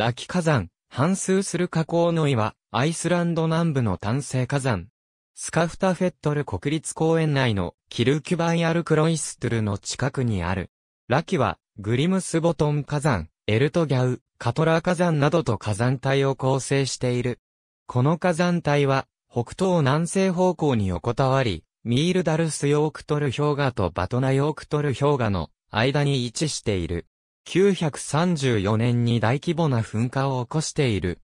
ラキ火山、半数する火口の岩、アイスランド南部の単性火山。スカフタフェットル国立公園内のキルキュバイアルクロイストゥルの近くにある。ラキは、グリムスボトン火山、エルトギャウ、カトラ火山などと火山帯を構成している。この火山帯は、北東南西方向に横たわり、ミールダルスヨークトル氷河とバトナヨークトル氷河の間に位置している。1934年に大規模な噴火を起こしている。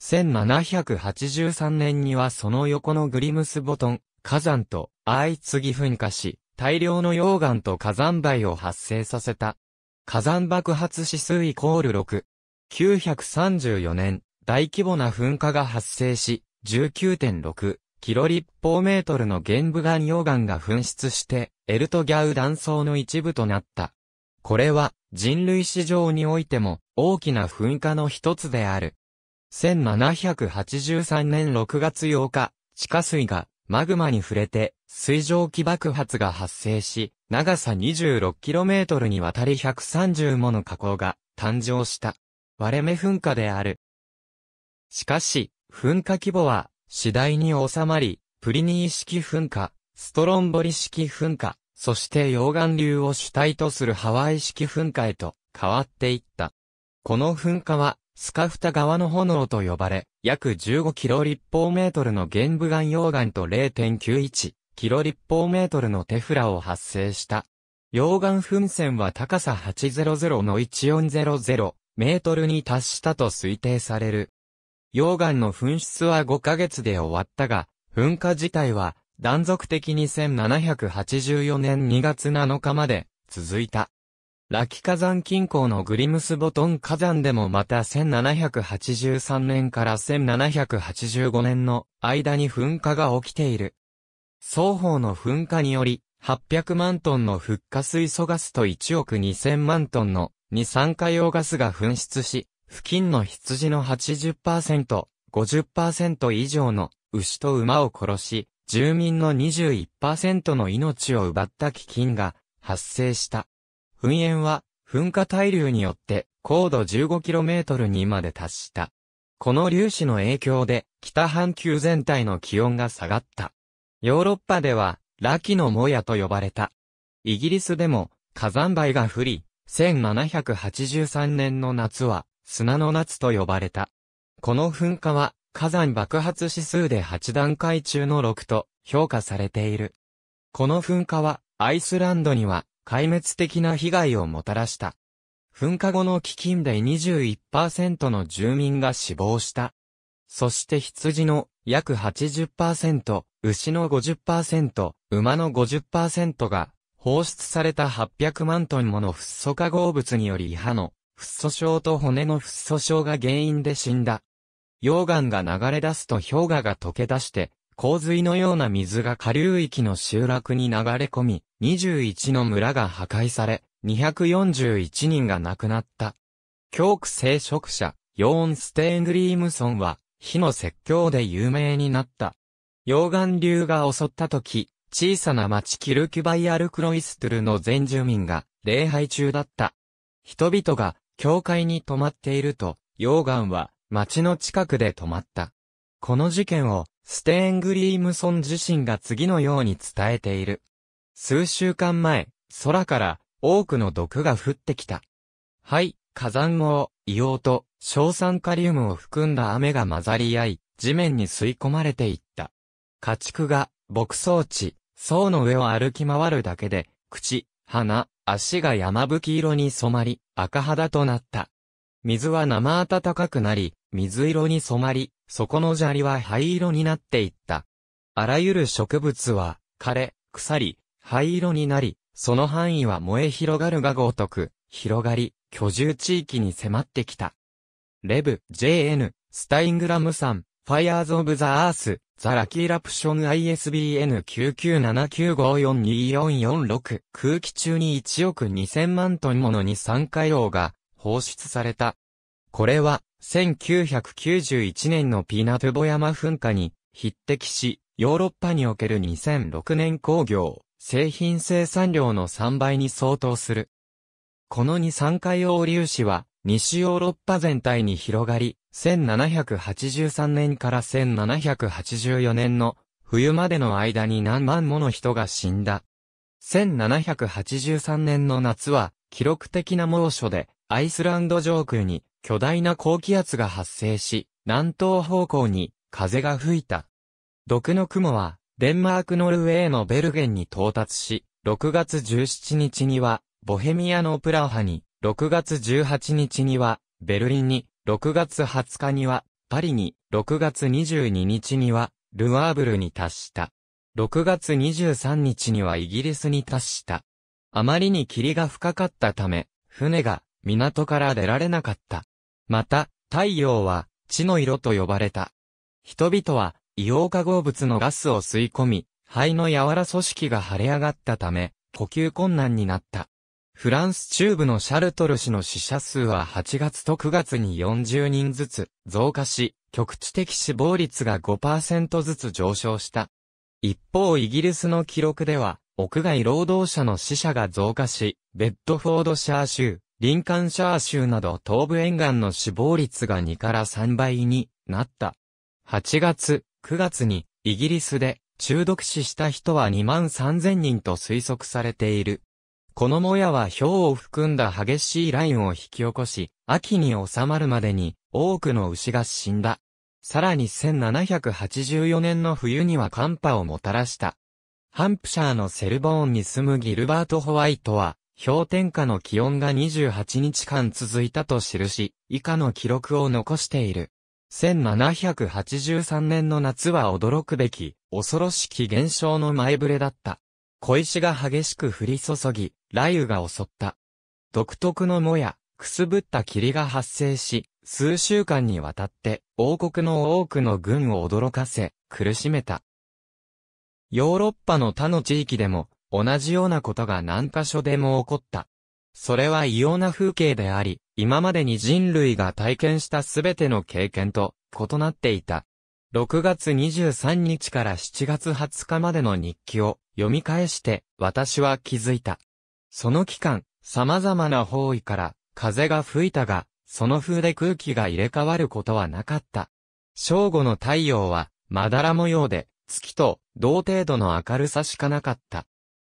1783年にはその横のグリムスボトン、火山と相次ぎ噴火し、大量の溶岩と火山灰を発生させた。火山爆発指数イコール6。934年、大規模な噴火が発生し、19.6キロ立方メートルの玄武岩溶岩が噴出して、エルトギャウ断層の一部となった。これは、人類史上においても大きな噴火の一つである。1783年6月8日、地下水がマグマに触れて水蒸気爆発が発生し、長さ 26km にわたり130もの火口が誕生した。割れ目噴火である。しかし、噴火規模は次第に収まり、プリニー式噴火、ストロンボリ式噴火、そして溶岩流を主体とするハワイ式噴火へと変わっていった。この噴火は、スカフタ川の炎と呼ばれ、約15キロ立方メートルの玄武岩溶岩と0.91キロ立方メートルのテフラを発生した。溶岩噴泉は高さ800の1400メートルに達したと推定される。溶岩の噴出は5ヶ月で終わったが、噴火自体は断続的に1784年2月7日まで続いた。ラキ火山近郊のグリムスボトン火山でもまた1783年から1785年の間に噴火が起きている。双方の噴火により、800万トンの復火水素ガスと1億2000万トンの二酸化用ガスが噴出し、付近の羊の80%、50%以上の牛と馬を殺し、住民の21%の命を奪った飢饉が発生した。噴煙は噴火対流によって高度 15km にまで達した。この粒子の影響で北半球全体の気温が下がった。ヨーロッパではラキのモヤと呼ばれた。イギリスでも火山灰が降り、1783年の夏は砂の夏と呼ばれた。この噴火は火山爆発指数で8段階中の6と評価されている。この噴火は、アイスランドには壊滅的な被害をもたらした。噴火後の基金で21%の住民が死亡した。そして羊の約80%、牛の50%、馬の50%が放出された800万トンものフッ素化合物により歯のフッ素症と骨のフッ素症が原因で死んだ。溶岩が流れ出すと氷河が溶け出して、洪水のような水が下流域の集落に流れ込み、21の村が破壊され、241人が亡くなった。教区聖職者、ヨーン・ステーングリームソンは、火の説教で有名になった。溶岩流が襲った時、小さな町キルキュバイアル・クロイストゥルの全住民が礼拝中だった。人々が教会に泊まっていると、溶岩は町の近くで止まった。この事件を、ステーングリームソン自身が次のように伝えている。数週間前、空から多くの毒が降ってきた。はい、火山を、硫黄と硝酸カリウムを含んだ雨が混ざり合い、地面に吸い込まれていった。家畜が牧草地、層の上を歩き回るだけで、口、鼻、足が山吹色に染まり、赤肌となった。水は生暖かくなり、水色に染まり、底の砂利は灰色になっていった。あらゆる植物は、枯れ、腐り、灰色になり、その範囲は燃え広がるがごとく、広がり、居住地域に迫ってきた。レブ、JN、スタイングラムさん、ファイアーズ・オブ・ザ・アース、ザ・ラキー・ラプション ISBN9979542446 空気中に1億2000万トンもの二酸化硫黄が放出された。これは1991年のピナトゥボ山噴火に匹敵し、ヨーロッパにおける2006年工業、製品生産量の3倍に相当する。この二酸化硫粒子は、西ヨーロッパ全体に広がり、1783年から1784年の冬までの間に何万もの人が死んだ。1783年の夏は記録的な猛暑でアイスランド上空に巨大な高気圧が発生し、南東方向に風が吹いた。毒の雲は、デンマークノルウェーのベルゲンに到達し、6月17日には、ボヘミアのプラハに、6月18日には、ベルリンに、6月20日には、パリに、6月22日には、ルアーブルに達した。6月23日にはイギリスに達した。あまりに霧が深かったため、船が港から出られなかった。また、太陽は、地の色と呼ばれた。人々は、硫黄化合物のガスを吸い込み、肺の柔ら組織が腫れ上がったため、呼吸困難になった。フランス中部のシャルトル氏の死者数は8月と9月に40人ずつ増加し、局地的死亡率が5%ずつ上昇した。一方イギリスの記録では、屋外労働者の死者が増加し、ベッドフォードシャー州、リンカンシャー州など東部沿岸の死亡率が2から3倍になった。8月、9月にイギリスで中毒死した人は2万3000人と推測されている。このもやは氷を含んだ激しい雷雨を引き起こし、秋に収まるまでに多くの牛が死んだ。さらに1784年の冬には寒波をもたらした。ハンプシャーのセルボーンに住むギルバート・ホワイトは、氷点下の気温が28日間続いたと記し、以下の記録を残している。1783年の夏は驚くべき、恐ろしき現象の前触れだった。小石が激しく降り注ぎ、雷雨が襲った。独特のもや、くすぶった霧が発生し、数週間にわたって、王国の多くの軍を驚かせ、苦しめた。ヨーロッパの他の地域でも、同じようなことが何箇所でも起こった。それは異様な風景であり、今までに人類が体験したすべての経験と異なっていた。6月23日から7月20日までの日記を読み返して私は気づいた。その期間、様々な方位から風が吹いたが、その風で空気が入れ替わることはなかった。正午の太陽はまだら模様で月と同程度の明るさしかなかった。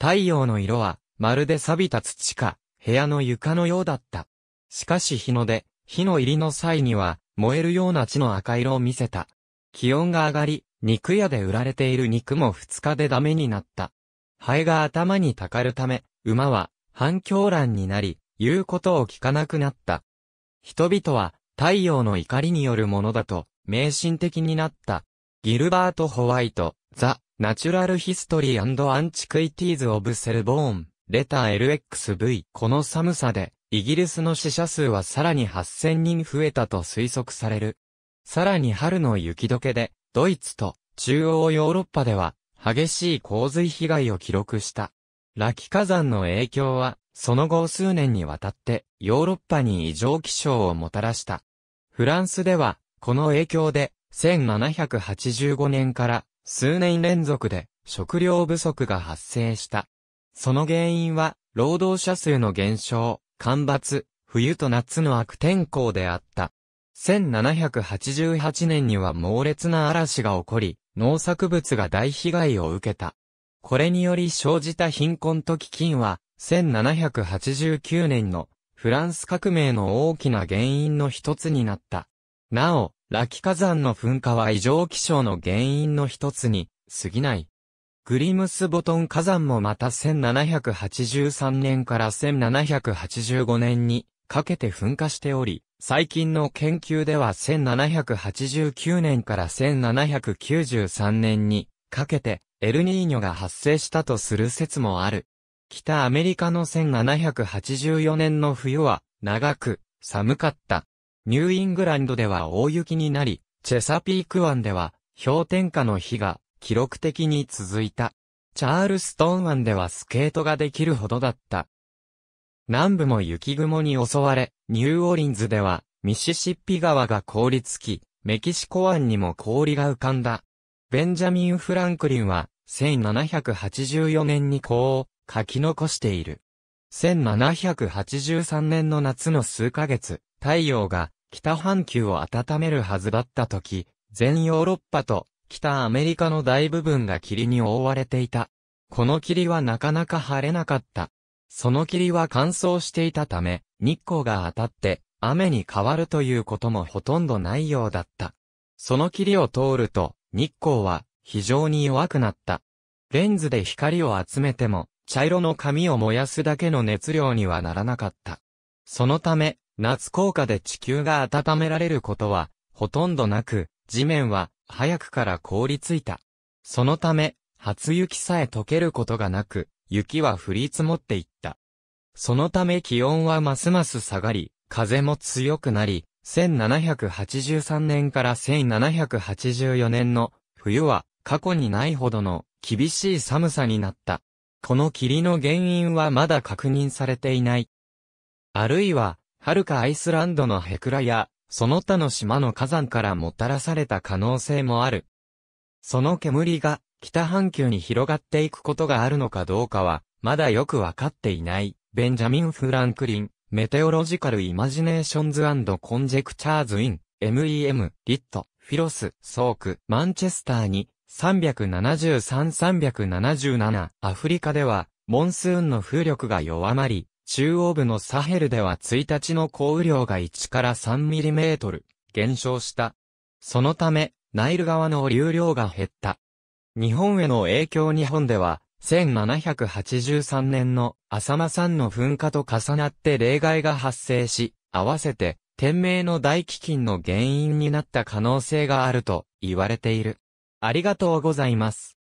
太陽の色は、まるで錆びた土か、部屋の床のようだった。しかし日の出、火の入りの際には、燃えるような地の赤色を見せた。気温が上がり、肉屋で売られている肉も二日でダメになった。ハエが頭にたかるため、馬は反狂乱になり、言うことを聞かなくなった。人々は太陽の怒りによるものだと迷信的になった。ギルバート・ホワイト、ザ・ナチュラルヒストリーアンチクイティーズ・オブ・セルボーン、レター LXV。この寒さで、イギリスの死者数はさらに8000人増えたと推測される。さらに春の雪解けで、ドイツと中央ヨーロッパでは、激しい洪水被害を記録した。ラキ火山の影響は、その後数年にわたって、ヨーロッパに異常気象をもたらした。フランスでは、この影響で、1785年から数年連続で食料不足が発生した。その原因は、労働者数の減少、干ばつ、冬と夏の悪天候であった。1788年には猛烈な嵐が起こり、農作物が大被害を受けた。これにより生じた貧困と飢饉は、1789年のフランス革命の大きな原因の一つになった。なお、ラキ火山の噴火は異常気象の原因の一つに過ぎない。グリムスボトン火山もまた1783年から1785年にかけて噴火しており、最近の研究では1789年から1793年にかけてエルニーニョが発生したとする説もある。北アメリカの1784年の冬は長く寒かった。ニューイングランドでは大雪になり、チェサピーク湾では氷点下の日が記録的に続いた。チャールストン湾ではスケートができるほどだった。南部も雪雲に襲われ、ニューオリンズではミシシッピ川が凍りつき、メキシコ湾にも氷が浮かんだ。ベンジャミン・フランクリンは、1784年にこう、書き残している。1783年の夏の数ヶ月、太陽が北半球を温めるはずだった時、全ヨーロッパと北アメリカの大部分が霧に覆われていた。この霧はなかなか晴れなかった。その霧は乾燥していたため、日光が当たって雨に変わるということもほとんどないようだった。その霧を通ると、日光は非常に弱くなった。レンズで光を集めても、茶色の紙を燃やすだけの熱量にはならなかった。そのため、夏効果で地球が温められることは、ほとんどなく、地面は、早くから凍りついた。そのため、初雪さえ溶けることがなく、雪は降り積もっていった。そのため気温はますます下がり、風も強くなり、1783年から1784年の冬は過去にないほどの厳しい寒さになった。この霧の原因はまだ確認されていない。あるいは遥かアイスランドのヘクラや、その他の島の火山からもたらされた可能性もある。その煙が北半球に広がっていくことがあるのかどうかは、まだよくわかっていない、ベンジャミン・フランクリン、メテオロジカル・イマジネーションズ・コンジェクチャーズ・イン、MEM、リット、フィロス、ソーク、マンチェスターに、373-377、アフリカでは、モンスーンの風力が弱まり、中央部のサヘルでは1日の降雨量が1から3ミリメートル減少した。そのため、ナイル川の流量が減った。日本への影響日本では、1783年の浅間山の噴火と重なって例外が発生し、合わせて天命の大飢饉の原因になった可能性があると言われている。ありがとうございます。